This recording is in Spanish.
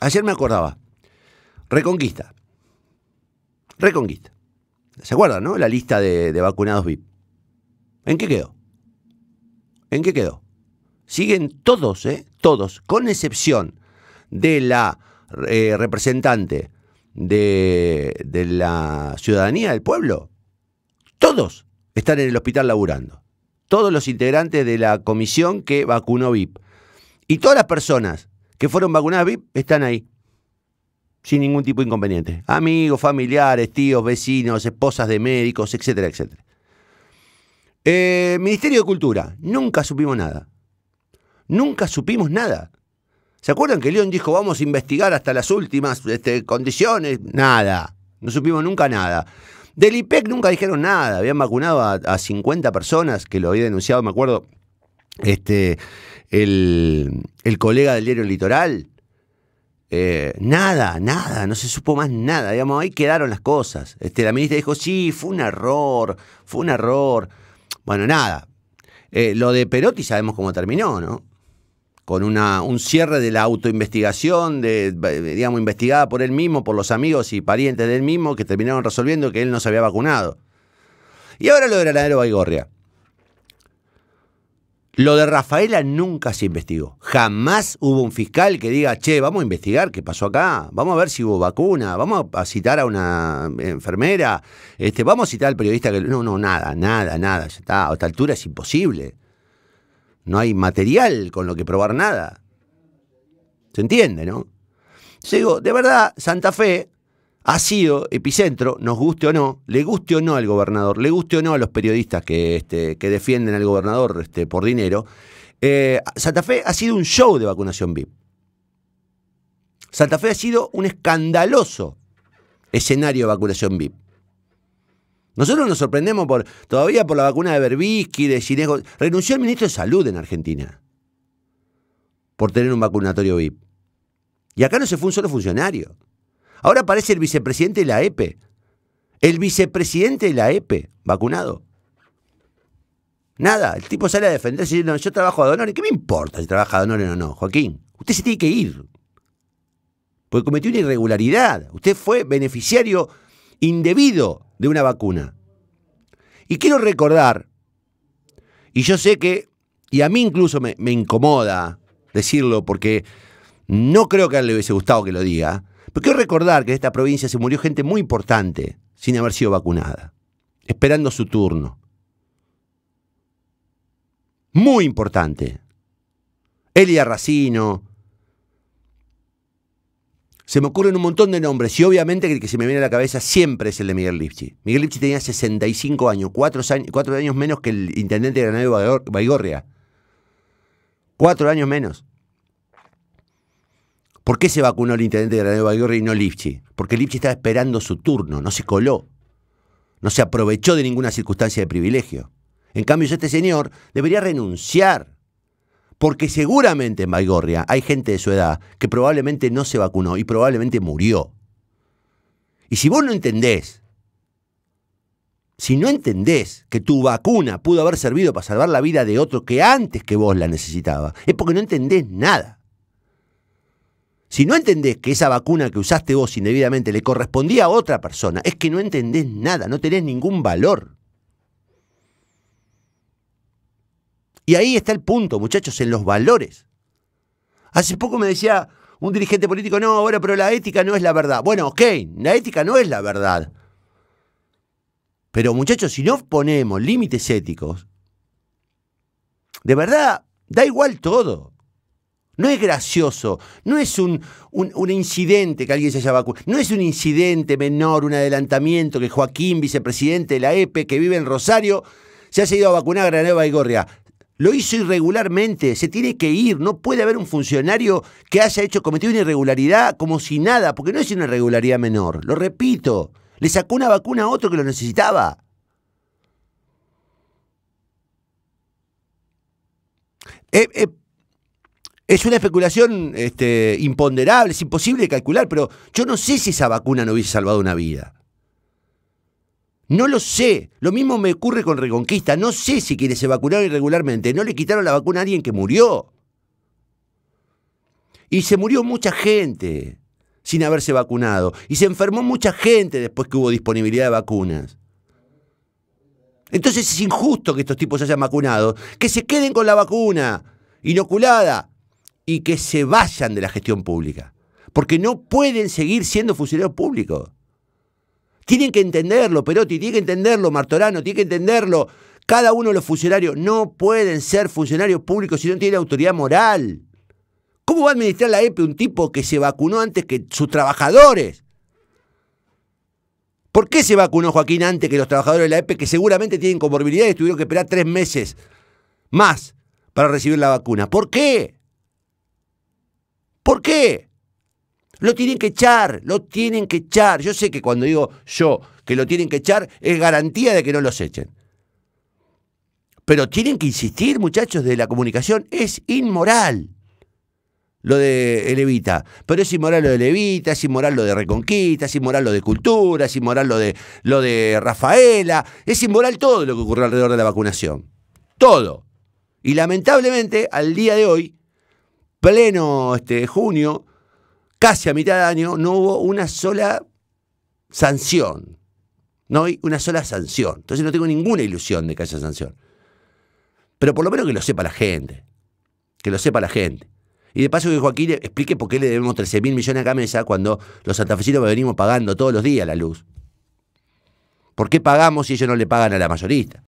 Ayer me acordaba. Reconquista. Reconquista. ¿Se acuerdan, no? La lista de, vacunados VIP. ¿En qué quedó? ¿En qué quedó? Siguen todos, ¿eh? Todos, con excepción de la eh, representante de, de la ciudadanía del pueblo. Todos están en el hospital laburando. Todos los integrantes de la comisión que vacunó VIP. Y todas las personas que fueron vacunadas están ahí, sin ningún tipo de inconveniente. Amigos, familiares, tíos, vecinos, esposas de médicos, etcétera, etcétera. Eh, Ministerio de Cultura, nunca supimos nada. Nunca supimos nada. ¿Se acuerdan que León dijo vamos a investigar hasta las últimas este, condiciones? Nada. No supimos nunca nada. Del IPEC nunca dijeron nada. Habían vacunado a, 50 personas que lo había denunciado, me acuerdo, este, el, colega del diario Litoral. Eh, nada, nada, no se supo más nada. Digamos, ahí quedaron las cosas. Este, la ministra dijo, sí, fue un error, fue un error. Bueno, nada. Eh, lo de Perotti sabemos cómo terminó, ¿no? Con una, un cierre de la autoinvestigación, de, digamos, investigada por él mismo, por los amigos y parientes del mismo, que terminaron resolviendo que él no se había vacunado. Y ahora lo de granadero Baigorria. Lo de Rafaela nunca se investigó. Jamás hubo un fiscal que diga, che, vamos a investigar qué pasó acá, vamos a ver si hubo vacuna, vamos a citar a una enfermera, este, vamos a citar al periodista que... No, no, nada, nada, nada, A esta altura es imposible. No hay material con lo que probar nada. ¿Se entiende, no? Sigo, de verdad, Santa Fe ha sido epicentro, nos guste o no, le guste o no al gobernador, le guste o no a los periodistas que, este, defienden al gobernador este, por dinero, eh, Santa Fe ha sido un show de vacunación VIP. Santa Fe ha sido un escandaloso escenario de vacunación VIP. Nosotros nos sorprendemos por, todavía por la vacuna de Berbisky, de Ginego. Renunció el ministro de Salud en Argentina por tener un vacunatorio VIP. Y acá no se fue un solo funcionario. Ahora aparece el vicepresidente de la EPE. El vicepresidente de la EPE, vacunado. Nada, el tipo sale a defenderse diciendo, yo trabajo a Donore. ¿Qué me importa si trabaja a Donore o no, Joaquín? Usted se tiene que ir. Porque cometió una irregularidad. Usted fue beneficiario indebido de una vacuna. Y quiero recordar, y yo sé que, y a mí incluso me, me incomoda decirlo porque no creo que a él le hubiese gustado que lo diga, pero quiero recordar que en esta provincia se murió gente muy importante sin haber sido vacunada, esperando su turno. Muy importante. Elia Racino. Se me ocurren un montón de nombres y obviamente el que se me viene a la cabeza siempre es el de Miguel Lipchi. Miguel Lipchi tenía 65 años, cuatro años, años menos que el intendente de Granadero Baigorria. cuatro años menos. ¿Por qué se vacunó el intendente de Nueva Baigorri y no Lipchi? Porque Lipchi estaba esperando su turno, no se coló. No se aprovechó de ninguna circunstancia de privilegio. En cambio, este señor debería renunciar. Porque seguramente en Baigorria hay gente de su edad que probablemente no se vacunó y probablemente murió. Y si vos no entendés, si no entendés que tu vacuna pudo haber servido para salvar la vida de otro que antes que vos la necesitaba, es porque no entendés nada. Si no entendés que esa vacuna que usaste vos indebidamente le correspondía a otra persona, es que no entendés nada, no tenés ningún valor. Y ahí está el punto, muchachos, en los valores. Hace poco me decía un dirigente político, no, ahora, pero la ética no es la verdad. Bueno, ok, la ética no es la verdad. Pero muchachos, si no ponemos límites éticos, de verdad, da igual todo. No es gracioso, no es un, un, incidente que alguien se haya vacunado, no es un incidente menor, un adelantamiento que Joaquín, vicepresidente de la EPE, que vive en Rosario, se haya ido a vacunar a Granada y Gorria. Lo hizo irregularmente, se tiene que ir, no puede haber un funcionario que haya hecho cometido una irregularidad como si nada, porque no es una irregularidad menor, lo repito, le sacó una vacuna a otro que lo necesitaba. Eh, eh, es una especulación este, imponderable, es imposible de calcular, pero yo no sé si esa vacuna no hubiese salvado una vida. No lo sé. Lo mismo me ocurre con Reconquista. No sé si quienes se vacunaron irregularmente no le quitaron la vacuna a alguien que murió. Y se murió mucha gente sin haberse vacunado. Y se enfermó mucha gente después que hubo disponibilidad de vacunas. Entonces es injusto que estos tipos se hayan vacunado. Que se queden con la vacuna inoculada y que se vayan de la gestión pública, porque no pueden seguir siendo funcionarios públicos. Tienen que entenderlo, Perotti, tiene que entenderlo, Martorano, tiene que entenderlo. Cada uno de los funcionarios no pueden ser funcionarios públicos si no tienen autoridad moral. ¿Cómo va a administrar la EPE e un tipo que se vacunó antes que sus trabajadores? ¿Por qué se vacunó Joaquín antes que los trabajadores de la EPE, e que seguramente tienen comorbilidades, tuvieron que esperar tres meses más para recibir la vacuna? ¿Por qué? ¿Por qué? Lo tienen que echar, lo tienen que echar. Yo sé que cuando digo yo que lo tienen que echar es garantía de que no los echen. Pero tienen que insistir, muchachos, de la comunicación. Es inmoral lo de Levita. Pero es inmoral lo de Levita, es inmoral lo de Reconquista, es inmoral lo de Cultura, es inmoral lo de, lo de Rafaela. Es inmoral todo lo que ocurre alrededor de la vacunación. Todo. Y lamentablemente, al día de hoy, pleno este, junio, casi a mitad de año, no hubo una sola sanción. No hay una sola sanción. Entonces no tengo ninguna ilusión de que haya sanción. Pero por lo menos que lo sepa la gente. Que lo sepa la gente. Y de paso que Joaquín explique por qué le debemos 13 mil millones a mesa cuando los santafesinos venimos pagando todos los días la luz. ¿Por qué pagamos si ellos no le pagan a la mayorista?